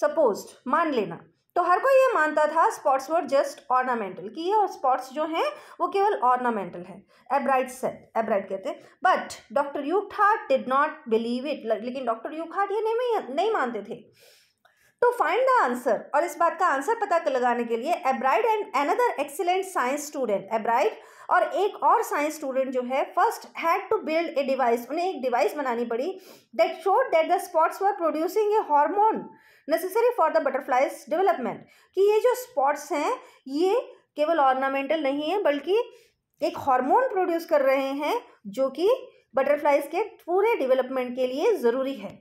Speaker 1: सपोज मान लेना तो हर कोई ये मानता था स्पॉट्स वर जस्ट ऑर्नामेंटल कि ये और स्पॉट्स जो हैं वो केवल ऑर्नामेंटल है एब्राइट सेट एब्राइट कहते हैं but doctor Urquhart did not believe it लेकिन डॉक्टर यूकहाट ये नहीं नहीं मानते थे टू फाइंड द आंसर और इस बात का आंसर पता लगाने के लिए Ebright and another excellent science student Ebright और एक और साइंस स्टूडेंट जो है first had to build a device उन्हें एक डिवाइस बनानी पड़ी that showed that the spots were producing a hormone necessary for the butterflies development कि ये जो स्पॉट्स हैं ये केवल ऑर्नामेंटल नहीं है बल्कि एक हार्मोन प्रोड्यूस कर रहे हैं जो कि बटरफ्लाइज के पूरे डेवलपमेंट के लिए ज़रूरी है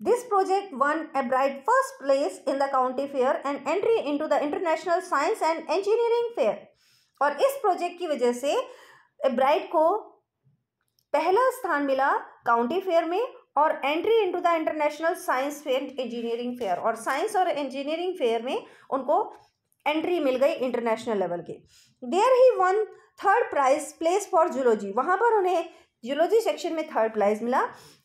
Speaker 1: This project won a bright first place in the county fair and entry into the International Science and Engineering Fair. और इस प्रोजेक्ट की वजह से ब्राइट को पहला स्थान मिला काउंटी फेयर में और entry into the international science fair engineering fair और साइंस और इंजीनियरिंग फेयर में उनको एंट्री मिल गई इंटरनेशनल लेवल के there he won third prize place for zoology वहाँ पर उन्हें जियोलॉजी सेक्शन में थर्ड प्राइज मिला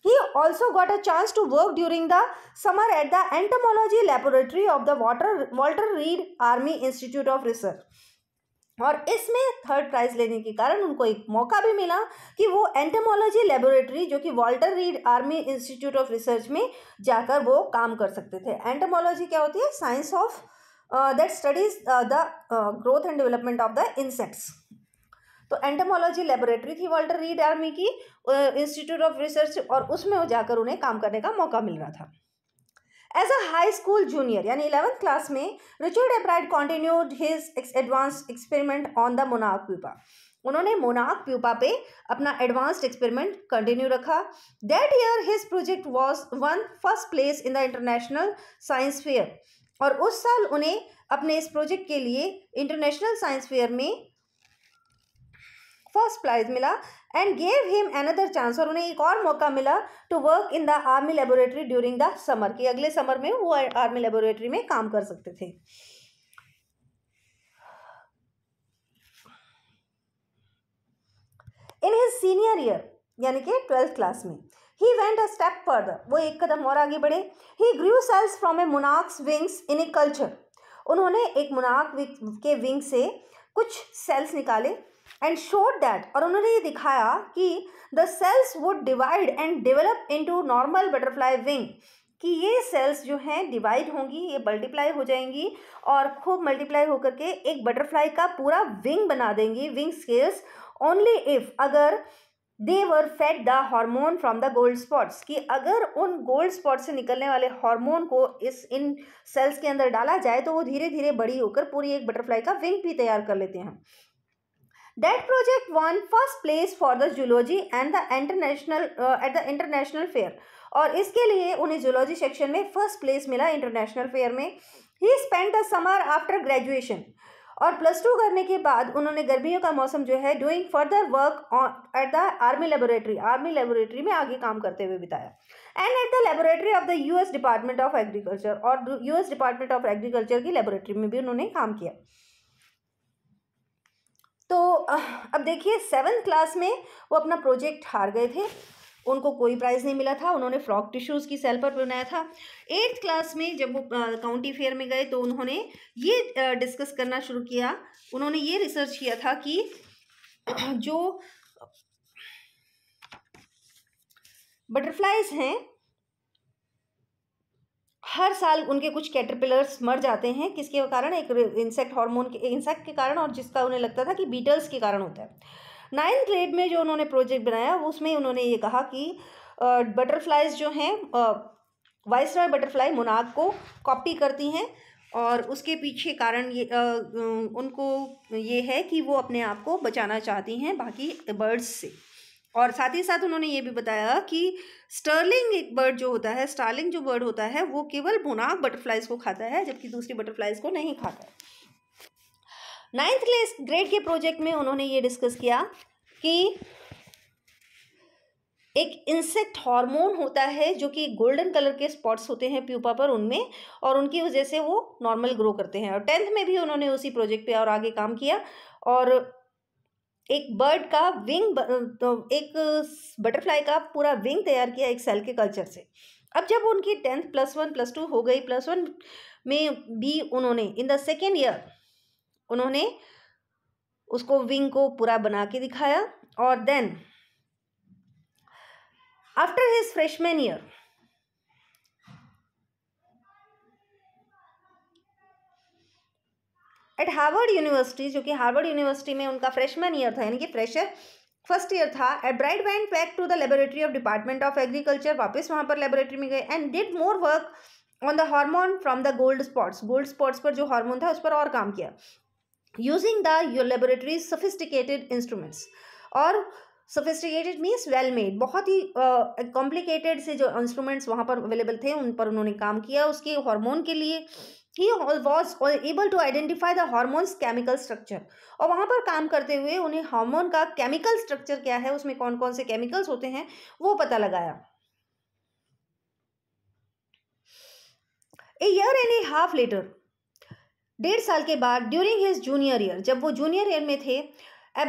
Speaker 1: he also got a chance to work during the summer at the entomology laboratory of the water Walter Reed Army Institute of Research और इसमें third prize लेने के कारण उनको एक मौका भी मिला कि वो एंटमोलॉजी लेबोरेटरी जो कि Walter Reed Army Institute of Research में जाकर वो काम कर सकते थे एंटमोलॉजी क्या होती है science of that studies the growth and development of the insects तो एंटमोलॉजी लेबोरेटरी थी वॉल्टर रीड आर्मी की इंस्टीट्यूट ऑफ रिसर्च और उसमें वो जाकर उन्हें काम करने का मौका मिल रहा था as a high school junior यानी इलेवंथ क्लास में Richard Ebright continued his advance experiment on the मोनाक प्यूपा उन्होंने मोनाक प्यूपा पे अपना एडवांस्ड एक्सपेरिमेंट कंटिन्यू रखा that year his project was won first place in the international science fair और उस साल उन्हें अपने इस प्रोजेक्ट के लिए इंटरनेशनल साइंस फेयर में फर्स्ट प्राइज मिला and gave him another chance और उन्हें एक और मौका मिला to work in the army laboratory during the summer कि अगले समर में वो आर्मी लेबोरेटरी में काम कर सकते थे इन हिज सीनियर ईयर यानी कि ट्वेल्थ क्लास में he went a step further वो एक कदम और आगे बढ़े he grew cells from a monarch's wings in a culture उन्होंने एक मुनाक के विंग से कुछ सेल्स निकाले एंड शोड दैट और उन्होंने ये दिखाया कि the cells would divide and develop into normal butterfly wing कि ये सेल्स जो हैं डिवाइड होंगी ये मल्टीप्लाई हो जाएंगी और खूब मल्टीप्लाई होकर के एक बटरफ्लाई का पूरा विंग बना देंगी विंग स्केल्स ओनली इफ़ अगर they were fed the hormone from the gold spots कि अगर उन गोल्ड स्पॉट से निकलने वाले हार्मोन को इस इन सेल्स के अंदर डाला जाए तो वो धीरे धीरे बड़ी होकर पूरी एक बटरफ्लाई का विंग भी तैयार कर लेते हैं That project won first place for the zoology and the international uh, at the international fair. और इसके लिए उन्हें जूलॉजी सेक्शन में फर्स्ट प्लेस मिला इंटरनेशनल फेयर में he spend the summer after graduation और प्लस टू करने के बाद उन्होंने गर्मियों का मौसम जो है doing further work on at the army laboratory army laboratory में आगे काम करते हुए बिताया and at the laboratory of the US Department of Agriculture और यूएस डिपार्टमेंट ऑफ एग्रीकल्चर की लेबोरेटरी में भी उन्होंने काम किया तो अब देखिए सेवन्थ क्लास में वो अपना प्रोजेक्ट हार गए थे उनको कोई प्राइज़ नहीं मिला था उन्होंने फ्रॉक टिश्यूज़ की सेल पर बनाया था एट्थ क्लास में जब वो काउंटी फेयर में गए तो उन्होंने ये डिस्कस करना शुरू किया उन्होंने ये रिसर्च किया था कि [CLEARS THROAT] जो बटरफ्लाइज हैं हर साल उनके कुछ कैटरपिलर्स मर जाते हैं किसके कारण एक इंसेक्ट हार्मोन के इंसेक्ट के कारण और जिसका उन्हें लगता था कि बीटल्स के कारण होता है नाइन्थ ग्रेड में जो उन्होंने प्रोजेक्ट बनाया उसमें उन्होंने ये कहा कि बटरफ्लाइज जो हैं वाइस रॉय बटरफ्लाई मुनाग को कॉपी करती हैं और उसके पीछे कारण ये आ, उनको ये है कि वो अपने आप को बचाना चाहती हैं बाकी बर्ड्स से और साथ ही साथ उन्होंने ये भी बताया कि स्टर्लिंग एक बर्ड जो होता है स्टार्लिंग जो बर्ड होता है वो केवल भुनाक बटरफ्लाइज को खाता है जबकि दूसरी बटरफ्लाइज को नहीं खाता है नाइन्थ ग्रेड के प्रोजेक्ट में उन्होंने ये डिस्कस किया कि एक इंसेक्ट हार्मोन होता है जो कि गोल्डन कलर के स्पॉट्स होते हैं प्यूपा पर उनमें और उनकी वजह से वो नॉर्मल ग्रो करते हैं और टेंथ में भी उन्होंने उसी प्रोजेक्ट पे और आगे काम किया और एक बर्ड का विंग तो एक बटरफ्लाई का पूरा विंग तैयार किया एक सेल के कल्चर से अब जब उनकी tenth plus one plus two हो गई प्लस वन में भी उन्होंने इन द सेकेंड ईयर उन्होंने उसको विंग को पूरा बना के दिखाया और then after his freshman year at Harvard University जो कि हार्वर्ड यूनिवर्सिटी में उनका फ्रेशमैन ईयर था यानी कि फ्रेशर फर्स्ट ईयर था Ebright went back to the laboratory of department of agriculture वापस वहाँ पर लेबोरेटरी में गए and did more work on the hormone from the gold spots gold spots पर जो हार्मोन था उस पर और काम किया using the your laboratory sophisticated instruments और सोफिस्टिकेटेड मीन्स वेल मेड बहुत ही कॉम्प्लिकेटेड uh, से जो इंस्ट्रूमेंट्स वहाँ पर अवेलेबल थे उन पर उन्होंने काम किया उसके हार्मोन के लिए he was able to identify the hormone's chemical structure और वहाँ पर काम करते हुए उन्हें हार्मोन का केमिकल स्ट्रक्चर क्या है उसमें कौन कौन से केमिकल्स होते हैं वो पता लगाया a year and a half later डेढ़ साल के बाद ड्यूरिंग हिज जूनियर ईयर जब वो जूनियर ईयर में थे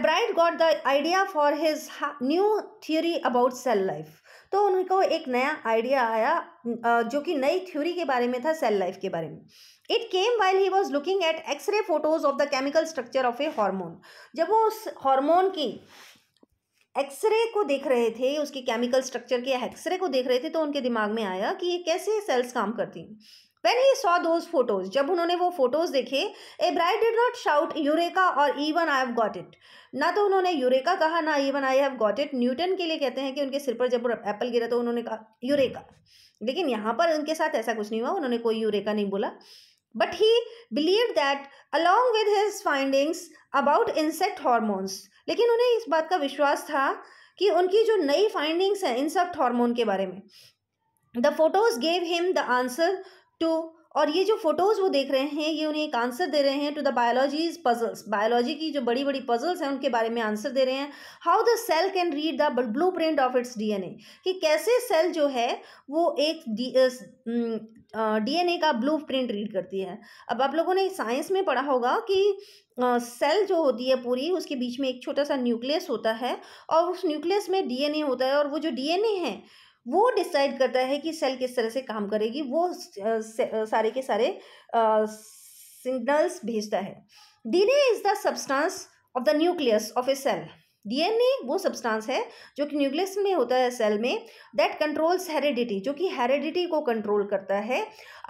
Speaker 1: Ebright got the idea for his new theory about cell life तो उनको एक नया आइडिया आया जो कि नई थ्योरी के बारे में था सेल लाइफ के बारे में it came while he was looking at X-ray photos of the chemical structure of a hormone जब वो उस हॉर्मोन की एक्सरे को देख रहे थे उसके केमिकल स्ट्रक्चर के एक्सरे को देख रहे थे तो उनके दिमाग में आया कि ये कैसे सेल्स काम करती when he saw those photos जब उन्होंने वो फोटोज देखे Ebright did not shout eureka और even I have got it ना तो उन्होंने यूरेका कहा ना even I have got it Newton के लिए कहते हैं कि उनके सिर पर जब एप्पल गिरा तो उन्होंने कहा यूरेका लेकिन यहाँ पर उनके साथ ऐसा कुछ नहीं हुआ उन्होंने कोई यूरेका नहीं बोला But he believed that along with his findings about insect hormones, लेकिन उन्हें इस बात का विश्वास था कि उनकी जो नई फाइंडिंग्स हैं इंसेक्ट हार्मोन के बारे में the photos gave him the answer to और ये जो फोटोज़ वो देख रहे हैं ये उन्हें एक आंसर दे रहे हैं to the biology's puzzles biology की जो बड़ी बड़ी पजल्स हैं उनके बारे में आंसर दे रहे हैं how the cell can read the blueprint of its DNA कि कैसे सेल जो है वो एक डीएनए का ब्लू प्रिंट रीड करती है अब आप लोगों ने साइंस में पढ़ा होगा कि सेल जो होती है पूरी उसके बीच में एक छोटा सा न्यूक्लियस होता है और उस न्यूक्लियस में डीएनए होता है और वो जो डीएनए है वो डिसाइड करता है कि सेल किस तरह से काम करेगी वो सारे के सारे सिग्नल्स भेजता है DNA is the substance of the nucleus of a cell DNA वो सब्सटेंस है जो कि न्यूक्लियस में होता है सेल में दैट कंट्रोल्स हेरिडिटी जो कि हेरिडिटी को कंट्रोल करता है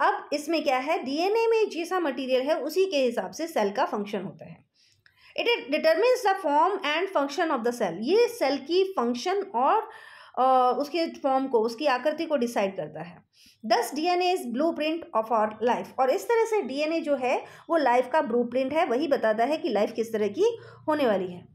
Speaker 1: अब इसमें क्या है डीएनए में जैसा मटेरियल है उसी के हिसाब से सेल का फंक्शन होता है it it determines the form and function of the cell ये सेल की फंक्शन और uh, उसके फॉर्म को उसकी आकृति को डिसाइड करता है thus D N as blueprint of our life और इस तरह से डी एन ए जो है वो लाइफ का ब्लू प्रिंट है वही बताता है कि लाइफ किस तरह की होने वाली है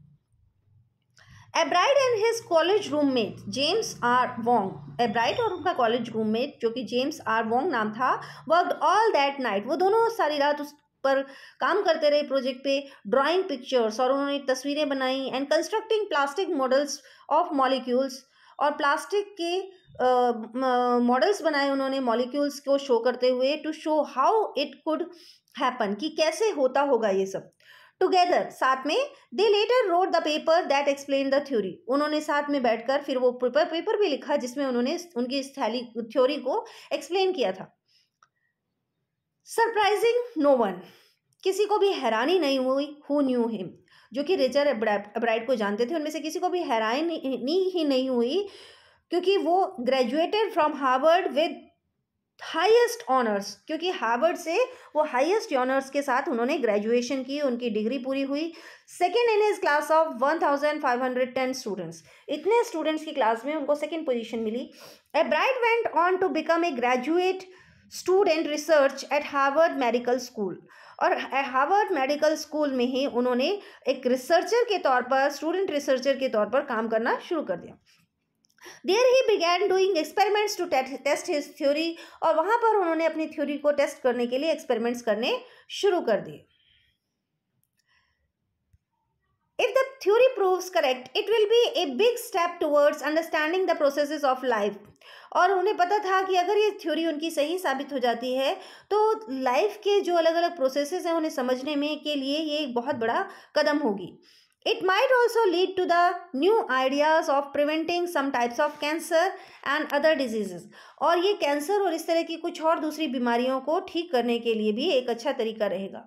Speaker 1: Ebright and his college roommate James R Wong Ebright और उनका कॉलेज रूममेट जो कि जेम्स आर वोंग नाम था वर्क ऑल दैट नाइट वो दोनों सारी रात उस पर काम करते रहे प्रोजेक्ट पे ड्राइंग पिक्चर्स और उन्होंने तस्वीरें बनाई and constructing plastic models of molecules और प्लास्टिक के मॉडल्स uh, बनाए उन्होंने मॉलिक्यूल्स को शो करते हुए to show how it could happen कि कैसे होता होगा ये सब टुगेदर साथ में they later wrote the paper that explain the theory उन्होंने साथ में बैठकर फिर वो पेपर पेपर भी लिखा जिसमें उन्होंने उनकी इस थैली थ्योरी को एक्सप्लेन किया था सरप्राइजिंग नो वन किसी को भी हैरानी नहीं हुई हु न्यू हिम जो कि रिचर अब्राइट को जानते थे उनमें से किसी को भी हैरानी ही नहीं हुई क्योंकि वो graduated from Harvard with highest honours क्योंकि हार्वर्ड से वो हाईएस्ट ऑनर्स के साथ उन्होंने ग्रेजुएशन की उनकी डिग्री पूरी हुई second in his class of one thousand five hundred ten students इतने स्टूडेंट्स की क्लास में उनको सेकेंड पोजीशन मिली Ebright went on to become a graduate student research at Harvard Medical School और हार्वर्ड मेडिकल स्कूल में ही उन्होंने एक रिसर्चर के तौर पर स्टूडेंट रिसर्चर के तौर पर काम करना शुरू कर दिया there he began doing experiments to test his theory और वहाँ पर उन्होंने अपनी थ्योरी को टेस्ट करने के लिए एक्सपेरिमेंट्स करने शुरू कर दिए if the theory proves correct it will be a big step towards understanding the process of life और उन्हें पता था कि अगर ये थ्योरी उनकी सही साबित हो जाती है तो लाइफ के जो अलग अलग प्रोसेसेस हैं उन्हें समझने में के लिए ये एक बहुत बड़ा कदम होगी It might also lead to the new ideas of preventing some types of cancer and other diseases. और ये cancer और इस तरह की कुछ और दूसरी बीमारियों को ठीक करने के लिए भी एक अच्छा तरीका रहेगा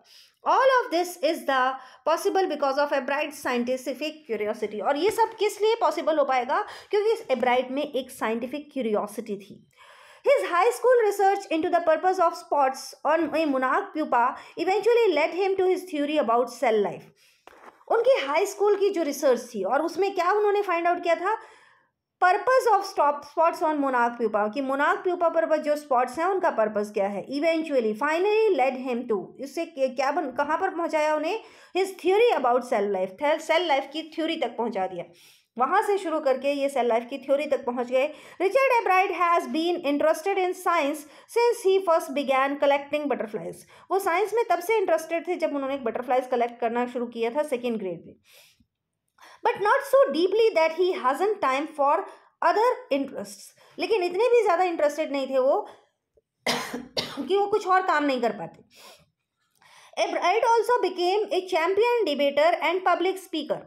Speaker 1: all of this is the possible because of Ebright scientific curiosity. और ये सब किस लिए possible हो पाएगा क्योंकि इस एब्राइट में एक scientific curiosity थी His high school research into the purpose of spots on a monarch pupa eventually led him to his theory about cell life. उनकी हाई स्कूल की जो रिसर्च थी और उसमें क्या उन्होंने फाइंड आउट किया था purpose of stop spots on मोनाक प्यूपा कि मोनाक प्यूपा पर जो स्पॉट्स हैं उनका पर्पज़ क्या है eventually finally led him to इससे क्या बन कहाँ पर पहुँचाया उन्हें his theory about cell life cell life की थ्योरी तक पहुँचा दिया वहाँ से शुरू करके ये सेल लाइफ की थ्योरी तक पहुँच गए Richard Ebright has been interested in science since he first began collecting butterflies वो साइंस में तब से इंटरेस्टेड थे जब उन्होंने बटरफ्लाइज कलेक्ट करना शुरू किया था सेकेंड ग्रेड में but not so deeply that he hasn't time for other interest लेकिन इतने भी ज़्यादा इंटरेस्टेड नहीं थे वो [COUGHS] कि वो कुछ और काम नहीं कर पाते Ebright also became a champion debater and public speaker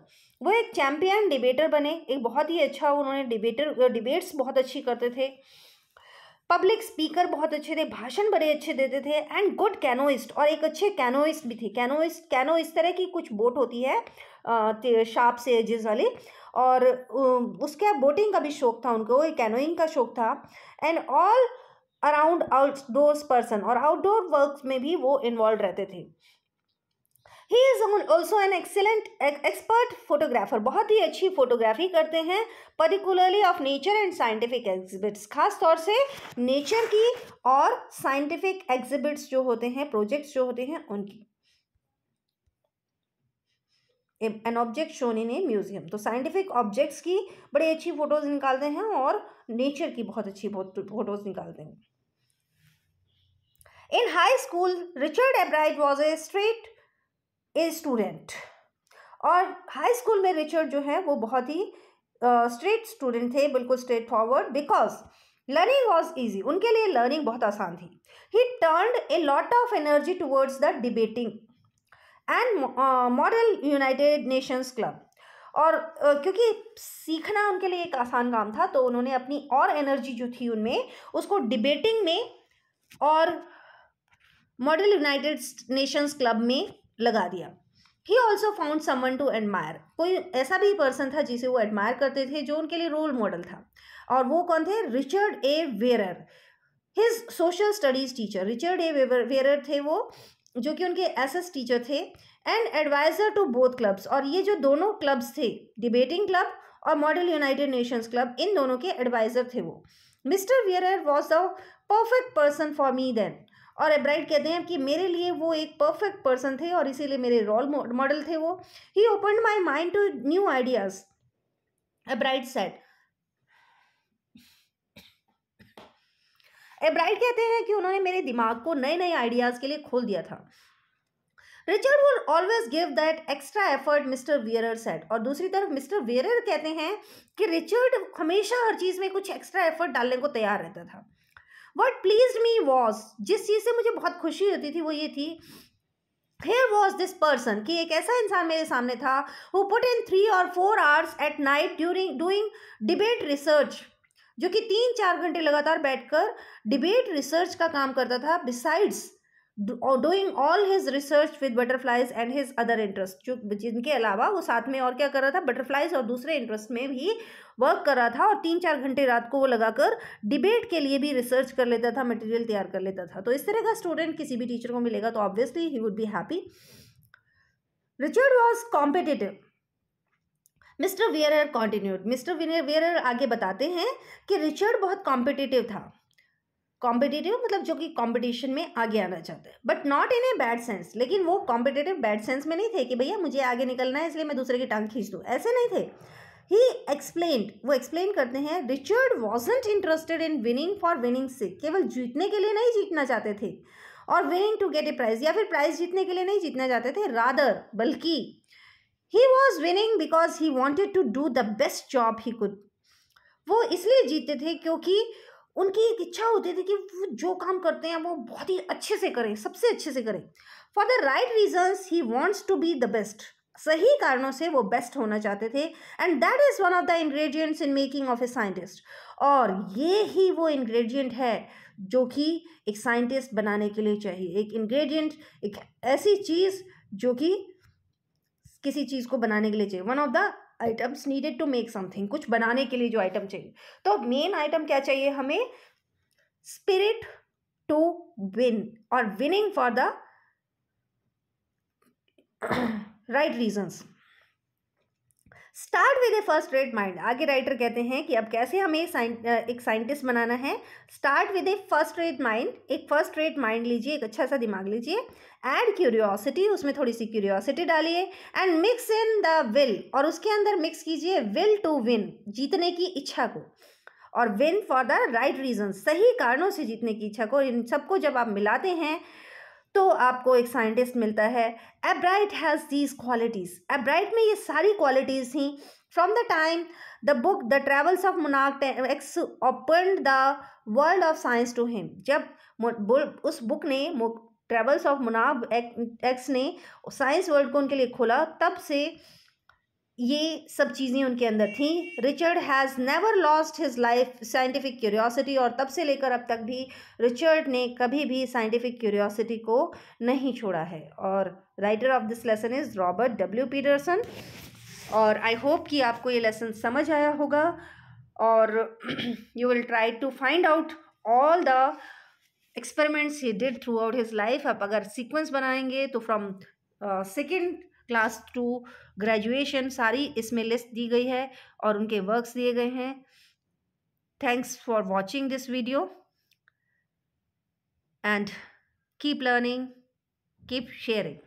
Speaker 1: वो एक चैम्पियन डिबेटर बने एक बहुत ही अच्छा उन्होंने डिबेटर डिबेट्स बहुत अच्छी करते थे पब्लिक स्पीकर बहुत अच्छे थे भाषण बड़े अच्छे देते थे एंड गुड कैनोइस्ट और एक अच्छे कैनोइस्ट भी थे कैनोइस्ट कैनो इस तरह की कुछ बोट होती है शार्प से एजेस वाली और उसके बोटिंग का भी शौक था उनको कैनोइंग का शौक था and all around outdoors person और आउटडोर वर्क में भी वो इन्वॉल्व रहते थे he is also an excellent expert photographer बहुत ही अच्छी फोटोग्राफी करते हैं particularly of nature and scientific exhibits खास तौर से नेचर की और साइंटिफिक एग्जिबिट्स जो होते हैं प्रोजेक्ट्स जो होते हैं उनकी an object shown in a museum तो साइंटिफिक ऑब्जेक्ट्स की बड़ी अच्छी फ़ोटोज़ निकालते हैं और नेचर की बहुत अच्छी फ़ोटोज़ निकालते हैं in high school Richard Albright was a straight A student और हाई स्कूल में रिचर्ड जो है वो बहुत ही स्ट्रेट uh, स्टूडेंट थे बिल्कुल straight forward because learning was easy उनके लिए लर्निंग बहुत आसान थी he turn a lot of energy towards the debating and model United Nations club और uh, क्योंकि सीखना उनके लिए एक आसान काम था तो उन्होंने अपनी और एनर्जी जो थी उनमें उसको डिबेटिंग में और मॉडल यूनाइटेड नेशंस क्लब में लगा दिया he also found someone to admire कोई ऐसा भी पर्सन था जिसे वो एडमायर करते थे जो उनके लिए रोल मॉडल था और वो कौन थे Richard A Weiherer his social studies teacher Richard A Weiherer थे वो जो कि उनके एस एस टीचर थे and adviser to both clubs और ये जो दोनों क्लब्स थे डिबेटिंग क्लब और मॉडल यूनाइटेड नेशंस क्लब इन दोनों के एडवाइज़र थे वो mister Weiherer was the perfect person for me then और एब्राइट कहते हैं कि मेरे लिए वो एक परफेक्ट पर्सन थे और इसीलिए मेरे रोल मॉडल थे वो he open my mind to new ideas Ebright said Ebright कहते हैं कि उन्होंने मेरे दिमाग को नए नए आइडियाज़ के लिए खोल दिया था Richard would always give that extra effort mister Weiherer said और दूसरी तरफ मिस्टर वियरर कहते हैं कि रिचर्ड हमेशा हर चीज़ में कुछ एक्स्ट्रा एफर्ट डालने को तैयार रहता था वट प्लीज मी वॉज जिस चीज़ से मुझे बहुत खुशी होती थी वो ये थी हेयर वॉज दिस पर्सन कि एक ऐसा इंसान मेरे सामने था वो पुट इन थ्री और four hours at night during doing debate research जो कि तीन चार घंटे लगातार बैठकर डिबेट रिसर्च का काम करता था besides doing all his research with butterflies and his other interest जो जिनके अलावा वो साथ में और क्या कर रहा था बटरफ्लाइज और दूसरे इंटरेस्ट में भी वर्क कर रहा था और तीन चार घंटे रात को वो लगाकर डिबेट के लिए भी रिसर्च कर लेता था मटेरियल तैयार कर लेता था तो इस तरह का स्टूडेंट किसी भी टीचर को मिलेगा तो obviously he would be happy Richard was competitive mister Weiherer continued mister Weiherer आगे बताते हैं कि रिचर्ड बहुत कॉम्पिटिटिव था कॉम्पिटिटिव मतलब जो कि कॉम्पिटिशन में आगे आना चाहते हैं but not in a bad sense लेकिन वो कॉम्पिटेटिव बैड सेंस में नहीं थे कि भैया मुझे आगे निकलना है इसलिए मैं दूसरे की टांग खींच दूँ ऐसे नहीं थे ही एक्सप्लेन वो एक्सप्लेन करते हैं Richard wasn't interested in winning for winning से केवल जीतने के लिए नहीं जीतना चाहते थे और winning to get a prize या फिर प्राइज जीतने के लिए नहीं जीतना चाहते थे रादर बल्कि he was winning because he wanted to do the best job he could वो इसलिए जीते थे क्योंकि उनकी एक इच्छा होती थी कि वो जो काम करते हैं वो बहुत ही अच्छे से करें सबसे अच्छे से करें for the right reasons he wants to be the best सही कारणों से वो बेस्ट होना चाहते थे and that is one of the ingredients in making of a scientist और ये ही वो इंग्रेडिएंट है जो कि एक साइंटिस्ट बनाने के लिए चाहिए एक इंग्रेडिएंट एक ऐसी चीज़ जो कि किसी चीज़ को बनाने के लिए चाहिए one of the items needed to make something कुछ बनाने के लिए जो आइटम चाहिए तो मेन आइटम क्या चाहिए हमें स्पिरिट टू विन और winning for the right reasons start with a first rate mind आगे राइटर कहते हैं कि अब कैसे हमें एक साइंटिस्ट बनाना है start with a first rate mind एक फर्स्ट रेट माइंड लीजिए एक अच्छा सा दिमाग लीजिए एड क्यूरियोसिटी उसमें थोड़ी सी क्यूरियोसिटी डालिए and mix in the will और उसके अंदर मिक्स कीजिए विल टू विन जीतने की इच्छा को और win for the right reason सही कारणों से जीतने की इच्छा को इन सबको जब आप मिलाते हैं तो आपको एक साइंटिस्ट मिलता है Ebright has these qualities Ebright में ये सारी क्वालिटीज़ थी from the time the book the travels of मुनाक X open the world of science to him जब उस बुक ने ट्रेवल्स ऑफ मुनाक एक्स ने साइंस वर्ल्ड को उनके लिए खोला तब से ये सब चीज़ें उनके अंदर थीं Richard has never lost his life scientific curiosity और तब से लेकर अब तक भी रिचर्ड ने कभी भी साइंटिफिक क्यूरियोसिटी को नहीं छोड़ा है और writer of this lesson is Robert W Peterson और आई होप कि आपको ये लेसन समझ आया होगा और you will try to find out all the experiments he did throughout his life आप अगर सीक्वेंस बनाएंगे तो from second class to graduation सारी इसमें लिस्ट दी गई है और उनके वर्क्स दिए गए हैं thanks for watching this video and keep learning keep sharing